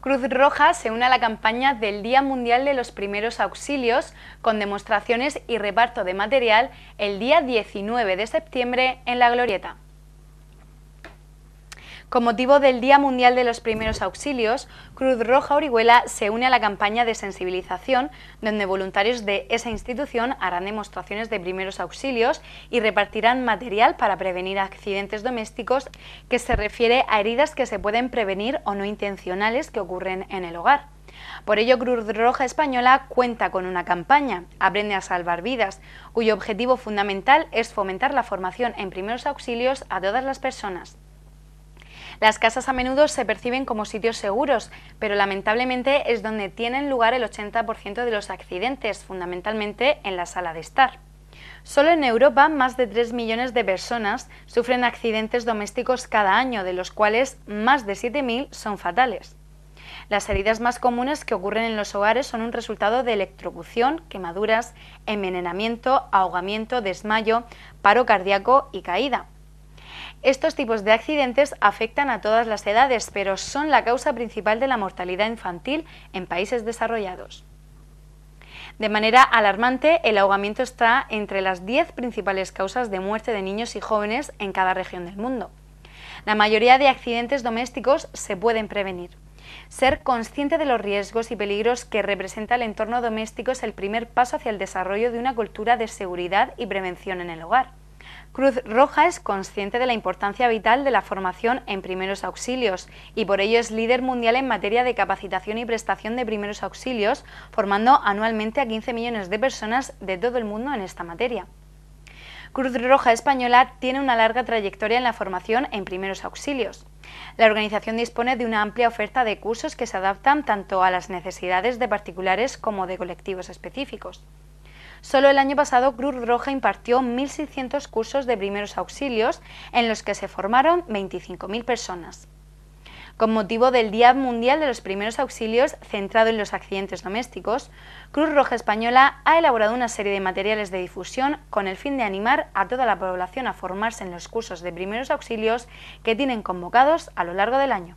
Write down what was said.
Cruz Roja se une a la campaña del Día Mundial de los Primeros Auxilios con demostraciones y reparto de material el día 19 de septiembre en La Glorieta. Con motivo del Día Mundial de los Primeros Auxilios, Cruz Roja Orihuela se une a la campaña de sensibilización, donde voluntarios de esa institución harán demostraciones de primeros auxilios y repartirán material para prevenir accidentes domésticos que se refiere a heridas que se pueden prevenir o no intencionales que ocurren en el hogar. Por ello, Cruz Roja Española cuenta con una campaña, Aprende a salvar vidas, cuyo objetivo fundamental es fomentar la formación en primeros auxilios a todas las personas. Las casas a menudo se perciben como sitios seguros, pero lamentablemente es donde tienen lugar el 80% de los accidentes, fundamentalmente en la sala de estar. Solo en Europa más de 3 millones de personas sufren accidentes domésticos cada año, de los cuales más de 7.000 son fatales. Las heridas más comunes que ocurren en los hogares son un resultado de electrocución, quemaduras, envenenamiento, ahogamiento, desmayo, paro cardíaco y caída. Estos tipos de accidentes afectan a todas las edades, pero son la causa principal de la mortalidad infantil en países desarrollados. De manera alarmante, el ahogamiento está entre las 10 principales causas de muerte de niños y jóvenes en cada región del mundo. La mayoría de accidentes domésticos se pueden prevenir. Ser consciente de los riesgos y peligros que representa el entorno doméstico es el primer paso hacia el desarrollo de una cultura de seguridad y prevención en el hogar. Cruz Roja es consciente de la importancia vital de la formación en primeros auxilios y por ello es líder mundial en materia de capacitación y prestación de primeros auxilios, formando anualmente a 15 millones de personas de todo el mundo en esta materia. Cruz Roja Española tiene una larga trayectoria en la formación en primeros auxilios. La organización dispone de una amplia oferta de cursos que se adaptan tanto a las necesidades de particulares como de colectivos específicos. Solo el año pasado Cruz Roja impartió 1.600 cursos de primeros auxilios en los que se formaron 25.000 personas. Con motivo del Día Mundial de los Primeros Auxilios centrado en los accidentes domésticos, Cruz Roja Española ha elaborado una serie de materiales de difusión con el fin de animar a toda la población a formarse en los cursos de primeros auxilios que tienen convocados a lo largo del año.